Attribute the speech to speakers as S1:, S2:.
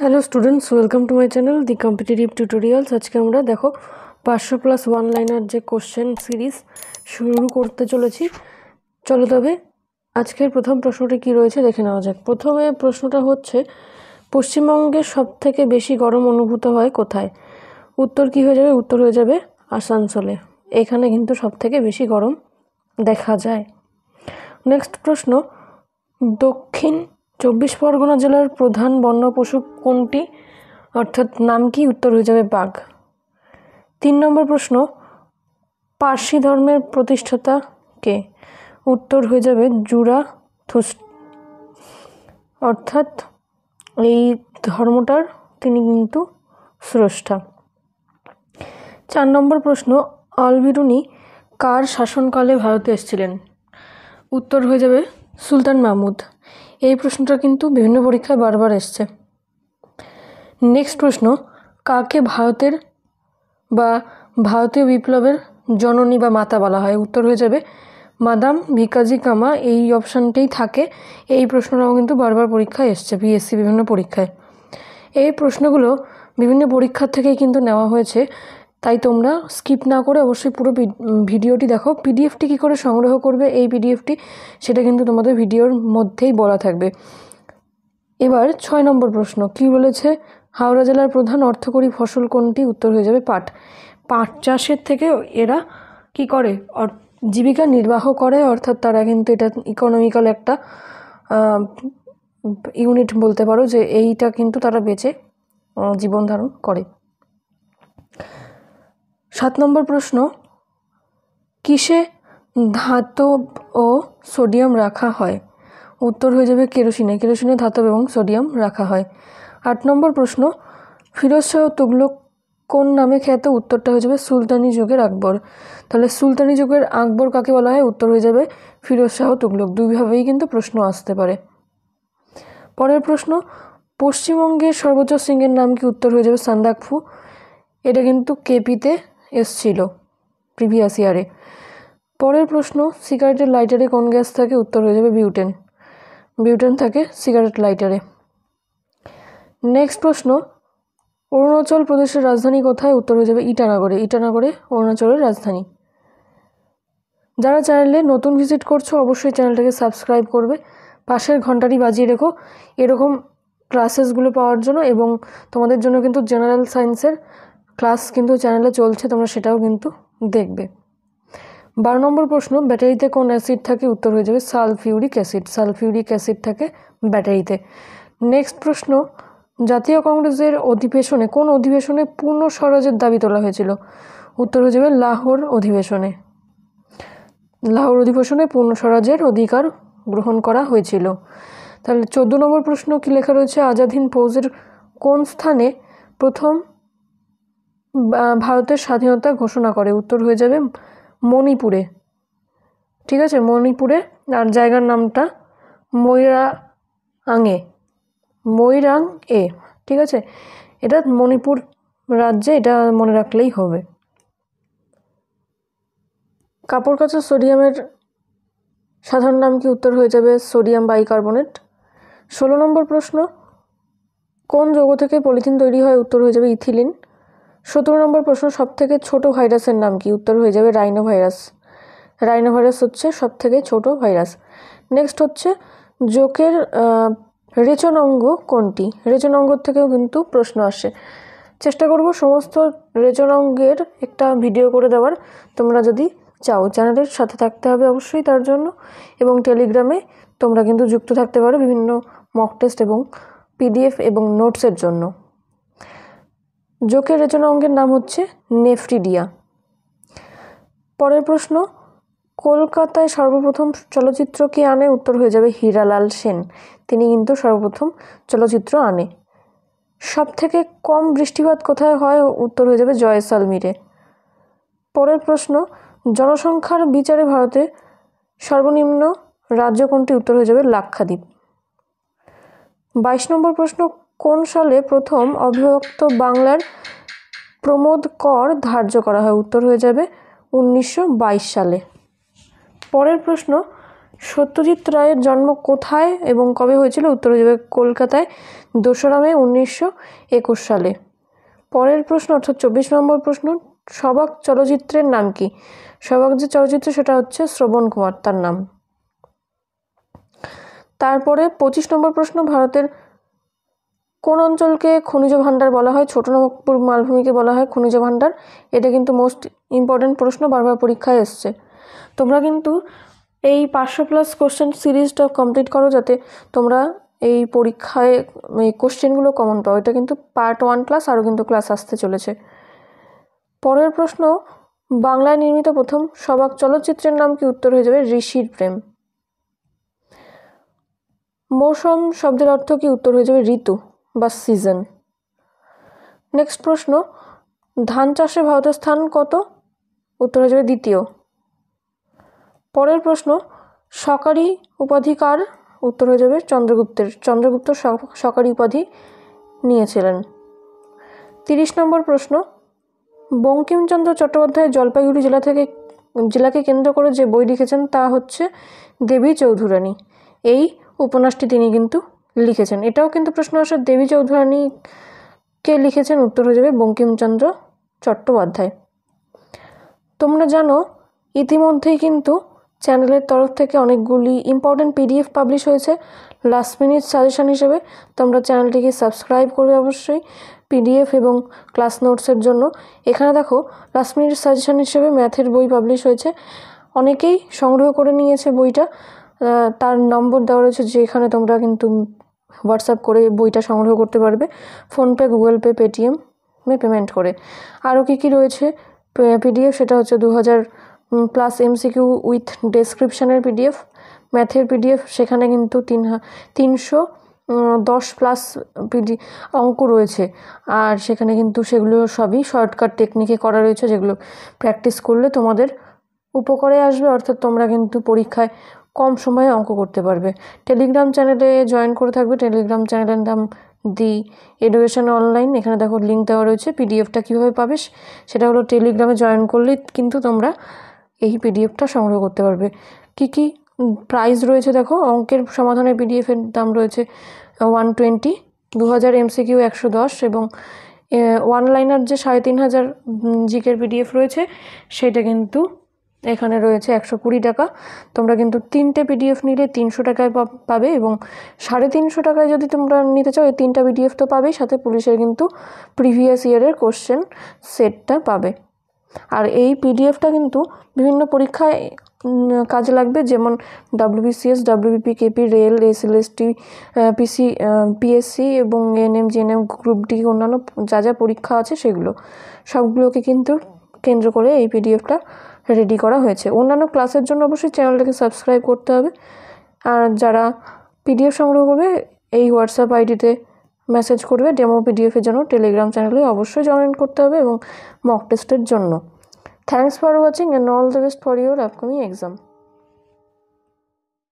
S1: hello students welcome to my channel the competitive tutorials আজকে আমরা দেখো পাঁচশো প্লাস ওয়ান লাইনার যে কোশ্চেন সিরিজ শুরু করতে চলেছি চলো তবে আজকের প্রথম প্রশ্নটি কি রয়েছে দেখে নেওয়া যাক প্রথমে প্রশ্নটা হচ্ছে পশ্চিমবঙ্গে সবথেকে বেশি গরম অনুভূত হয় কোথায় উত্তর কি হয়ে যাবে উত্তর হয়ে যাবে আসানসোলে এখানে কিন্তু সবথেকে বেশি গরম দেখা যায় নেক্সট প্রশ্ন দক্ষিণ চব্বিশ পরগনা জেলার প্রধান বন্য পশু কোনটি অর্থাৎ নাম কি উত্তর হয়ে যাবে বাঘ তিন নম্বর প্রশ্ন পার্সি ধর্মের প্রতিষ্ঠাতা কে উত্তর হয়ে যাবে জুরা থুস অর্থাৎ এই ধর্মটার তিনি কিন্তু স্রষ্টা চার নম্বর প্রশ্ন আলবিরুনি কার শাসনকালে ভারতে এসেছিলেন উত্তর হয়ে যাবে সুলতান মাহমুদ এই প্রশ্নটা কিন্তু বিভিন্ন পরীক্ষায় বারবার এসছে নেক্সট প্রশ্ন কাকে ভারতের বা ভারতীয় বিপ্লবের জননী বা মাতা বলা হয় উত্তর হয়ে যাবে মাদাম ভিকাজি কামা এই অপশানটাই থাকে এই প্রশ্নটাও কিন্তু বারবার পরীক্ষায় এসছে বিএসসি বিভিন্ন পরীক্ষায় এই প্রশ্নগুলো বিভিন্ন পরীক্ষার থেকে কিন্তু নেওয়া হয়েছে তাই তোমরা স্কিপ না করে অবশ্যই পুরো ভিডিওটি দেখো পিডিএফটি কী করে সংগ্রহ করবে এই পিডিএফটি সেটা কিন্তু তোমাদের ভিডিওর মধ্যেই বলা থাকবে এবার ছয় নম্বর প্রশ্ন কি বলেছে হাওড়া জেলার প্রধান অর্থকরী ফসল কোনটি উত্তর হয়ে যাবে পাট পাট চাষের থেকে এরা কি করে জীবিকা নির্বাহ করে অর্থাৎ তারা কিন্তু এটা ইকোনমিক্যাল একটা ইউনিট বলতে পারো যে এইটা কিন্তু তারা বেঁচে জীবন ধারণ করে সাত নম্বর প্রশ্ন কিসে ধাতব ও সোডিয়াম রাখা হয় উত্তর হয়ে যাবে কেরোসিনে কেরোসিনে ধাতব এবং সোডিয়াম রাখা হয় আট নম্বর প্রশ্ন ফিরোজ শাহ তুগলক কোন নামে খ্যাত উত্তরটা হয়ে যাবে সুলতানি যুগের আকবর তাহলে সুলতানি যুগের আকবর কাকে বলা হয় উত্তর হয়ে যাবে ফিরোজ শাহ তুগলক দুইভাবেই কিন্তু প্রশ্ন আসতে পারে পরের প্রশ্ন পশ্চিমবঙ্গের সর্বোচ্চ সিংহের নাম কি উত্তর হয়ে যাবে সান্দাকফু এটা কিন্তু কেপিতে এসছিল প্রিভিয়াস ইয়ারে পরের প্রশ্ন সিগারেটের লাইটারে কোন গ্যাস থাকে উত্তর হয়ে যাবে বিউটেন বিউটেন থাকে সিগারেট লাইটারে নেক্সট প্রশ্ন অরুণাচল প্রদেশের রাজধানী কোথায় উত্তর হয়ে যাবে ইটানগরে ইটানগরে অরুণাচলের রাজধানী যারা চ্যানেলে নতুন ভিজিট করছো অবশ্যই চ্যানেলটাকে সাবস্ক্রাইব করবে পাশের ঘন্টাটি বাজিয়ে রেখো এরকম ক্লাসেসগুলো পাওয়ার জন্য এবং তোমাদের জন্য কিন্তু জেনারেল সায়েন্সের ক্লাস কিন্তু চ্যানেলে চলছে তোমরা সেটাও কিন্তু দেখবে বারো নম্বর প্রশ্ন ব্যাটারিতে কোন অ্যাসিড থাকে উত্তর হয়ে যাবে সালফিউরিক অ্যাসিড সালফিউরিক অ্যাসিড থাকে ব্যাটারিতে নেক্সট প্রশ্ন জাতীয় কংগ্রেসের অধিবেশনে কোন অধিবেশনে পূর্ণ স্বরাজের দাবি তোলা হয়েছিল উত্তর হয়ে যাবে লাহোর অধিবেশনে লাহোর অধিবেশনে পূর্ণ স্বরাজের অধিকার গ্রহণ করা হয়েছিল তাহলে চোদ্দো নম্বর প্রশ্ন কী লেখা রয়েছে আজাদ হিন্দ ফৌজের কোন স্থানে প্রথম ভারতের স্বাধীনতা ঘোষণা করে উত্তর হয়ে যাবে মণিপুরে ঠিক আছে মণিপুরে আর জায়গার নামটা ময়রা আঙে ময়রাং এ ঠিক আছে এটা মণিপুর রাজ্যে এটা মনে রাখলেই হবে কাপড় কাচা সোডিয়ামের সাধারণ নাম কি উত্তর হয়ে যাবে সোডিয়াম বাইকার্বনেট ষোলো নম্বর প্রশ্ন কোন যৌগ থেকে পলিথিন তৈরি হয় উত্তর হয়ে যাবে ইথিলিন সতেরো নম্বর প্রশ্ন সবথেকে ছোট ভাইরাসের নাম কি উত্তর হয়ে যাবে রাইনো ভাইরাস রাইনো ভাইরাস হচ্ছে সবথেকে ছোট ভাইরাস নেক্সট হচ্ছে জোকের রেচন অঙ্গ কোনটি রেচন অঙ্গ থেকেও কিন্তু প্রশ্ন আসে চেষ্টা করব সমস্ত রেচন অঙ্গের একটা ভিডিও করে দেওয়ার তোমরা যদি চাও চ্যানেলের সাথে থাকতে হবে অবশ্যই তার জন্য এবং টেলিগ্রামে তোমরা কিন্তু যুক্ত থাকতে পারো বিভিন্ন মক টেস্ট এবং পিডিএফ এবং নোটসের জন্য যোগের রচনা অঙ্গের নাম হচ্ছে নেফ্রিডিয়া পরের প্রশ্ন কলকাতায় সর্বপ্রথম চলচ্চিত্র কে আনে উত্তর হয়ে যাবে হীরালাল সেন তিনি কিন্তু সর্বপ্রথম চলচ্চিত্র আনে সব থেকে কম বৃষ্টিপাত কোথায় হয় উত্তর হয়ে যাবে জয়সালমিরে পরের প্রশ্ন জনসংখ্যার বিচারে ভারতে সর্বনিম্ন রাজ্য কোনটি উত্তর হয়ে যাবে লাক্ষাদ্বীপ বাইশ নম্বর প্রশ্ন কোন সালে প্রথম অবিভক্ত বাংলার প্রমোদ কর ধার্য করা হয় উত্তর হয়ে যাবে উনিশশো সালে পরের প্রশ্ন সত্যজিৎ রায়ের জন্ম কোথায় এবং কবে হয়েছিল উত্তর হয়ে যাবে কলকাতায় দোসরা মে উনিশশো একুশ সালে পরের প্রশ্ন অর্থাৎ চব্বিশ নম্বর প্রশ্ন সবাক চলচ্চিত্রের নাম কি সবাক যে চলচ্চিত্র সেটা হচ্ছে শ্রবণ কুমার তার নাম তারপরে পঁচিশ নম্বর প্রশ্ন ভারতের কোন অঞ্চলকে খনিজ ভাণ্ডার বলা হয় ছোটনাগপুর মালভূমিকে বলা হয় খনিজ ভাণ্ডার এটা কিন্তু মোস্ট ইম্পর্ট্যান্ট প্রশ্ন বারবার পরীক্ষায় এসছে তোমরা কিন্তু এই পাঁচশো প্লাস কোশ্চেন সিরিজটা কমপ্লিট করো যাতে তোমরা এই পরীক্ষায় এই কোশ্চেনগুলো কমন পাও এটা কিন্তু পার্ট ওয়ান প্লাস আরও কিন্তু ক্লাস আসতে চলেছে পরের প্রশ্ন বাংলায় নির্মিত প্রথম সবাক চলচ্চিত্রের নাম কি উত্তর হয়ে যাবে ঋষির প্রেম মৌসুম শব্দের অর্থ কি উত্তর হয়ে যাবে ঋতু বা সিজন নেক্সট প্রশ্ন ধান চাষে ভারতের স্থান কত উত্তর হয়ে যাবে দ্বিতীয় পরের প্রশ্ন সরকারি উপাধি কার উত্তর হয়ে যাবে চন্দ্রগুপ্তের চন্দ্রগুপ্ত সকারি উপাধি নিয়েছিলেন তিরিশ নম্বর প্রশ্ন বঙ্কিমচন্দ্র চট্টোপাধ্যায় জলপাইগুড়ি জেলা থেকে জেলাকে কেন্দ্র করে যে বই লিখেছেন তা হচ্ছে দেবী চৌধুরানী এই উপন্যাসটি তিনি কিন্তু লিখেছেন এটাও কিন্তু প্রশ্ন আসার দেবী চৌধুরানীকে লিখেছেন উত্তর হয়ে যাবে বঙ্কিমচন্দ্র চট্টোপাধ্যায় তোমরা জানো ইতিমধ্যেই কিন্তু চ্যানেলের তরফ থেকে অনেকগুলি ইম্পর্ট্যান্ট পিডিএফ পাবলিশ হয়েছে লাস্ট মিনিট সাজেশান হিসেবে তোমরা চ্যানেলটিকে সাবস্ক্রাইব করবে অবশ্যই পিডিএফ এবং ক্লাস নোটসের জন্য এখানে দেখো লাস্ট মিনিট সাজেশান হিসেবে ম্যাথের বই পাবলিশ হয়েছে অনেকেই সংগ্রহ করে নিয়েছে বইটা তার নম্বর দেওয়া রয়েছে যেখানে তোমরা কিন্তু হোয়াটসঅ্যাপ করে বইটা সংগ্রহ করতে পারবে PhonePe Google Pay Paytm payment করে আরও কী কী রয়েছে পিডিএফ সেটা হচ্ছে দু হাজার প্লাস এমসিকিউ উইথ ডেসক্রিপশানের পিডিএফ ম্যাথের পিডিএফ সেখানে কিন্তু তিন তিনশো দশ প্লাস পিডি অঙ্ক রয়েছে আর সেখানে কিন্তু সেগুলো সবই শর্টকাট টেকনিকে করা রয়েছে যেগুলো প্র্যাকটিস করলে তোমাদের উপকারে আসবে অর্থাৎ তোমরা কিন্তু পরীক্ষায় কম সময়ে অঙ্ক করতে পারবে টেলিগ্রাম চ্যানেলে জয়েন করে থাকবে টেলিগ্রাম চ্যানেলের নাম দি এডুকেশন অনলাইন এখানে দেখো লিঙ্ক দেওয়া রয়েছে পিডিএফটা কীভাবে পাবে সেটা হলো টেলিগ্রামে জয়েন করলে কিন্তু তোমরা এই পিডিএফটা সংগ্রহ করতে পারবে কী কী প্রাইস রয়েছে দেখো অঙ্কের সমাধানের পিডিএফের দাম রয়েছে ওয়ান টোয়েন্টি দু হাজার এমসিকিউ একশো দশ এবং ওয়ান লাইনার যে সাড়ে তিন হাজার জিকের পিডিএফ রয়েছে সেটা কিন্তু এখানে রয়েছে একশো কুড়ি টাকা তোমরা কিন্তু তিনটে পিডিএফ নিলে তিনশো টাকায় পাবে এবং সাড়ে তিনশো টাকায় যদি তোমরা নিতে চাও এই তিনটা পিডিএফ তো পাবেই সাথে পুলিশের কিন্তু প্রিভিয়াস ইয়ারের কোশ্চেন সেটটা পাবে আর এই পিডিএফটা কিন্তু বিভিন্ন পরীক্ষায় কাজে লাগবে যেমন WBCS WBP KP rail SLST PC PSC এবং এনএম জিএনএম গ্রুপ ডি অন্যান্য যা যা পরীক্ষা আছে সেগুলো সবগুলোকে কিন্তু কেন্দ্র করে এই পিডিএফটা রেডি করা হয়েছে অন্যান্য ক্লাসের জন্য অবশ্যই চ্যানেলটাকে সাবস্ক্রাইব করতে হবে আর যারা পিডিএফ সংগ্রহ করবে এই হোয়াটসঅ্যাপ আইডিতে মেসেজ করবে ডেমো পিডিএফের জন্য টেলিগ্রাম চ্যানেলে অবশ্যই জয়েন করতে হবে এবং মক টেস্টের জন্য thanks for watching and all the best for your upcoming exam